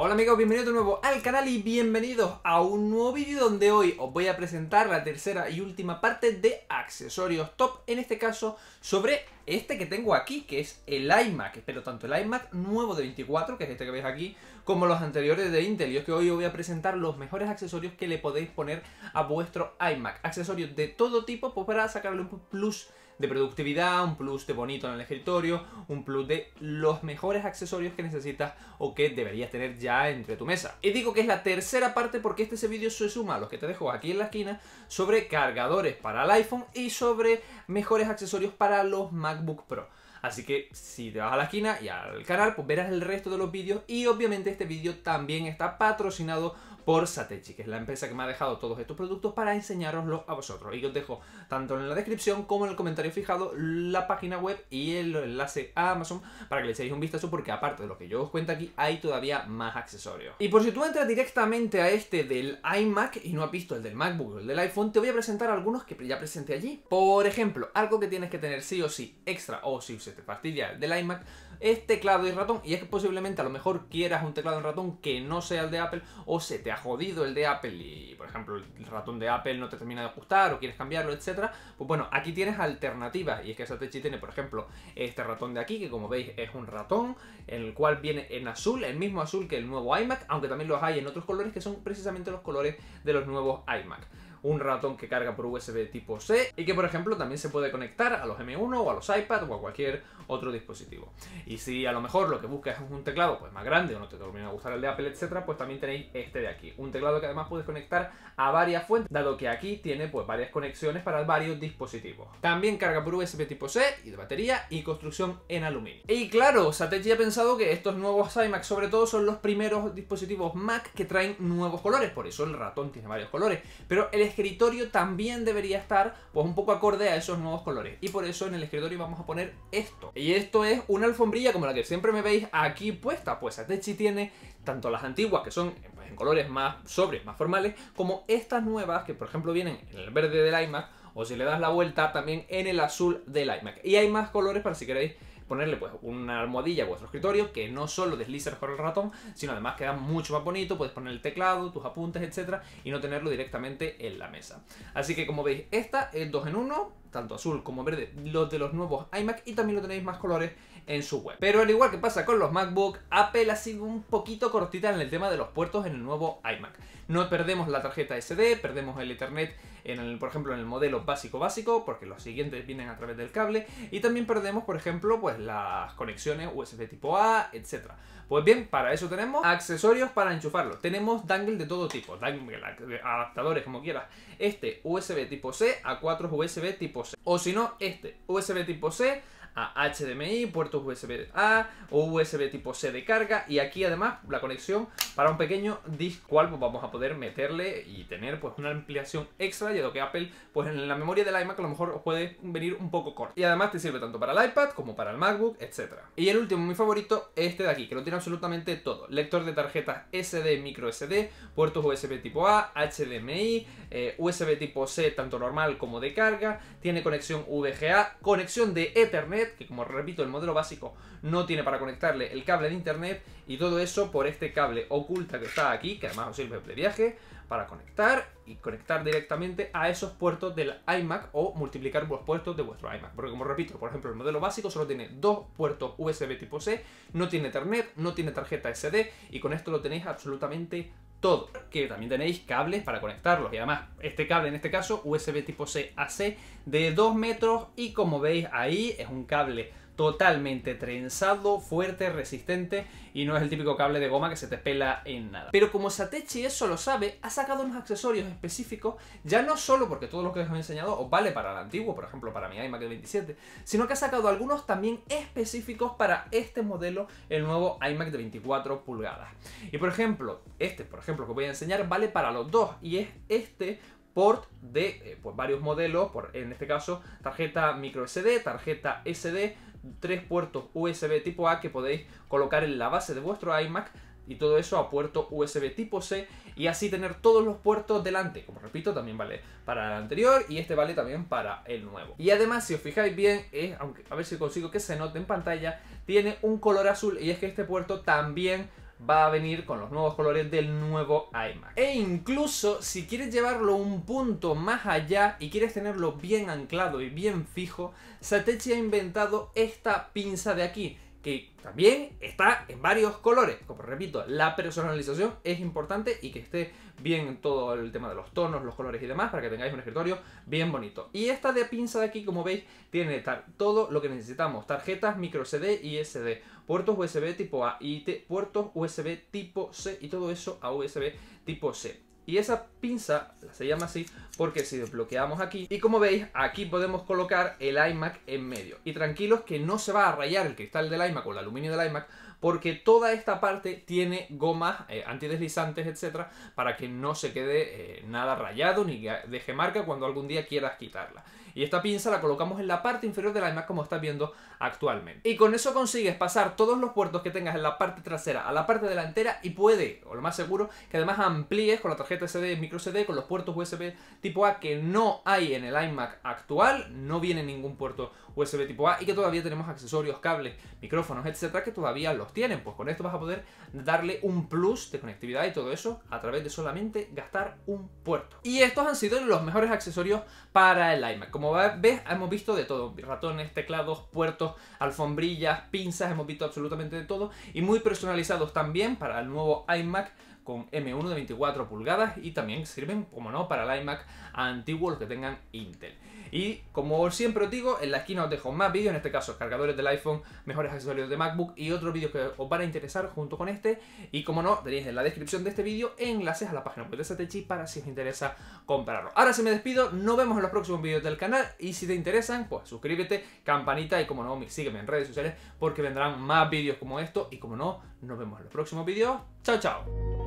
Hola amigos, bienvenidos de nuevo al canal y bienvenidos a un nuevo vídeo donde hoy os voy a presentar la tercera y última parte de accesorios top, en este caso sobre este que tengo aquí, que es el iMac, pero tanto el iMac nuevo de 24, que es este que veis aquí, como los anteriores de Intel. Y es que hoy os voy a presentar los mejores accesorios que le podéis poner a vuestro iMac. Accesorios de todo tipo, pues para sacarle un plus de productividad, un plus de bonito en el escritorio, un plus de los mejores accesorios que necesitas o que deberías tener ya entre tu mesa. Y digo que es la tercera parte porque este vídeo se suma a los que te dejo aquí en la esquina sobre cargadores para el iPhone y sobre mejores accesorios para los MacBook Pro. Así que si te vas a la esquina y al canal, pues verás el resto de los vídeos y obviamente este vídeo también está patrocinado por Satechi, que es la empresa que me ha dejado todos estos productos para enseñaroslos a vosotros. Y os dejo tanto en la descripción como en el comentario fijado la página web y el enlace a Amazon para que le echéis un vistazo porque aparte de lo que yo os cuento aquí hay todavía más accesorios. Y por si tú entras directamente a este del iMac y no has visto el del MacBook o el del iPhone, te voy a presentar algunos que ya presenté allí. Por ejemplo, algo que tienes que tener sí o sí extra o si se te fastidia del iMac, es teclado y ratón. Y es que posiblemente a lo mejor quieras un teclado y ratón que no sea el de Apple o se te ha jodido el de Apple y, por ejemplo, el ratón de Apple no te termina de ajustar o quieres cambiarlo, etcétera. Pues bueno, aquí tienes alternativas. Y es que Satechi tiene, por ejemplo, este ratón de aquí, que como veis es un ratón, en el cual viene en azul, el mismo azul que el nuevo iMac, aunque también los hay en otros colores que son precisamente los colores de los nuevos iMac un ratón que carga por USB tipo C y que por ejemplo también se puede conectar a los M1 o a los iPad o a cualquier otro dispositivo. Y si a lo mejor lo que buscas es un teclado pues más grande o no te termina de gustar el de Apple, etcétera, pues también tenéis este de aquí, un teclado que además puedes conectar a varias fuentes, dado que aquí tiene pues varias conexiones para varios dispositivos. También carga por USB tipo C y de batería y construcción en aluminio. Y claro, Satechi ha pensado que estos nuevos iMac sobre todo son los primeros dispositivos Mac que traen nuevos colores, por eso el ratón tiene varios colores, pero el escritorio también debería estar pues un poco acorde a esos nuevos colores. Y por eso en el escritorio vamos a poner esto. Y esto es una alfombrilla como la que siempre me veis aquí puesta. Pues Atechi tiene tanto las antiguas que son pues, en colores más sobres, más formales, como estas nuevas que por ejemplo vienen en el verde del iMac o si le das la vuelta también en el azul del iMac. Y hay más colores para si queréis ponerle pues una almohadilla a vuestro escritorio que no solo desliza mejor el ratón, sino además queda mucho más bonito, puedes poner el teclado, tus apuntes, etcétera, y no tenerlo directamente en la mesa. Así que como veis, esta es dos en uno tanto azul como verde, los de los nuevos iMac y también lo tenéis más colores en su web. Pero al igual que pasa con los MacBook, Apple ha sido un poquito cortita en el tema de los puertos en el nuevo iMac. No perdemos la tarjeta SD, perdemos el Ethernet, en el, por ejemplo, en el modelo básico básico, porque los siguientes vienen a través del cable, y también perdemos, por ejemplo, pues las conexiones USB tipo A, Etcétera, Pues bien, para eso tenemos accesorios para enchufarlo. Tenemos dangle de todo tipo, dangle, adaptadores como quieras. Este USB tipo C a 4 USB tipo o si no, este, USB tipo C HDMI, puertos USB A o USB tipo C de carga y aquí además la conexión para un pequeño disco cual pues, vamos a poder meterle y tener pues una ampliación extra ya lo que Apple pues en la memoria del iMac a lo mejor puede venir un poco corto y además te sirve tanto para el iPad como para el MacBook etcétera y el último mi favorito este de aquí que lo tiene absolutamente todo lector de tarjetas SD micro SD puertos USB tipo A HDMI eh, USB tipo C tanto normal como de carga tiene conexión VGA conexión de Ethernet que como repito, el modelo básico no tiene para conectarle el cable de internet y todo eso por este cable oculta que está aquí, que además os sirve de viaje, para conectar y conectar directamente a esos puertos del iMac o multiplicar los puertos de vuestro iMac. Porque como repito, por ejemplo, el modelo básico solo tiene dos puertos USB tipo C, no tiene internet no tiene tarjeta SD y con esto lo tenéis absolutamente todo. Que también tenéis cables para conectarlos. Y además, este cable en este caso, USB tipo C AC de 2 metros. Y como veis ahí, es un cable totalmente trenzado, fuerte, resistente y no es el típico cable de goma que se te pela en nada. Pero como Satechi eso lo sabe, ha sacado unos accesorios específicos, ya no solo porque todo lo que os he enseñado os vale para el antiguo, por ejemplo para mi iMac 27, sino que ha sacado algunos también específicos para este modelo, el nuevo iMac de 24 pulgadas. Y por ejemplo, este por ejemplo que voy a enseñar vale para los dos y es este port de eh, pues varios modelos, en este caso tarjeta micro SD, tarjeta SD, tres puertos USB tipo A que podéis colocar en la base de vuestro iMac y todo eso a puerto USB tipo C y así tener todos los puertos delante. Como repito, también vale para el anterior y este vale también para el nuevo. Y además, si os fijáis bien, es, aunque, a ver si consigo que se note en pantalla, tiene un color azul y es que este puerto también va a venir con los nuevos colores del nuevo iMac. E incluso si quieres llevarlo un punto más allá y quieres tenerlo bien anclado y bien fijo, Satechi ha inventado esta pinza de aquí que también está en varios colores. Como repito, la personalización es importante y que esté bien todo el tema de los tonos, los colores y demás para que tengáis un escritorio bien bonito. Y esta de pinza de aquí, como veis, tiene todo lo que necesitamos. Tarjetas micro CD y SD, puertos USB tipo A y puertos USB tipo C y todo eso a USB tipo C. Y esa pinza se llama así porque si desbloqueamos aquí, y como veis, aquí podemos colocar el iMac en medio. Y tranquilos que no se va a rayar el cristal del iMac o el aluminio del iMac porque toda esta parte tiene gomas eh, antideslizantes, etcétera, para que no se quede eh, nada rayado ni deje marca cuando algún día quieras quitarla. Y esta pinza la colocamos en la parte inferior del iMac, como estás viendo actualmente. Y con eso consigues pasar todos los puertos que tengas en la parte trasera a la parte delantera y puede, o lo más seguro, que además amplíes con la tarjeta SD, micro SD, con los puertos USB tipo A que no hay en el iMac actual, no viene ningún puerto USB tipo A y que todavía tenemos accesorios, cables, micrófonos, etcétera, que todavía los tienen. Pues con esto vas a poder darle un plus de conectividad y todo eso a través de solamente gastar un puerto. Y estos han sido los mejores accesorios para el iMac. Como ves, hemos visto de todo: ratones, teclados, puertos alfombrillas, pinzas, hemos visto absolutamente de todo y muy personalizados también para el nuevo iMac con M1 de 24 pulgadas y también sirven, como no, para el iMac antiguo los que tengan Intel. Y como siempre os digo, en la esquina os dejo más vídeos, en este caso cargadores del iPhone, mejores accesorios de MacBook y otros vídeos que os van a interesar junto con este. Y como no, tenéis en la descripción de este vídeo enlaces a la página web de Satechi para si os interesa comprarlo. Ahora se me despido, nos vemos en los próximos vídeos del canal y si te interesan, pues suscríbete, campanita y como no, sígueme en redes sociales porque vendrán más vídeos como esto y como no, nos vemos en los próximos vídeos. Chao, chao.